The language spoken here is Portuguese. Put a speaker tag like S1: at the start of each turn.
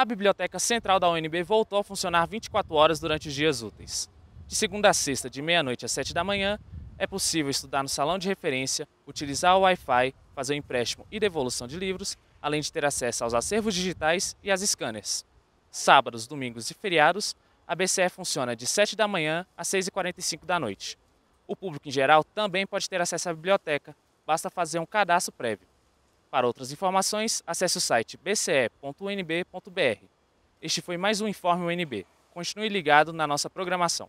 S1: a Biblioteca Central da UNB voltou a funcionar 24 horas durante os dias úteis. De segunda a sexta, de meia-noite às 7 da manhã, é possível estudar no salão de referência, utilizar o Wi-Fi, fazer o empréstimo e devolução de livros, além de ter acesso aos acervos digitais e às scanners. Sábados, domingos e feriados, a BCE funciona de 7 da manhã às 6h45 da noite. O público em geral também pode ter acesso à biblioteca, basta fazer um cadastro prévio. Para outras informações, acesse o site bce.unb.br. Este foi mais um Informe UNB. Continue ligado na nossa programação.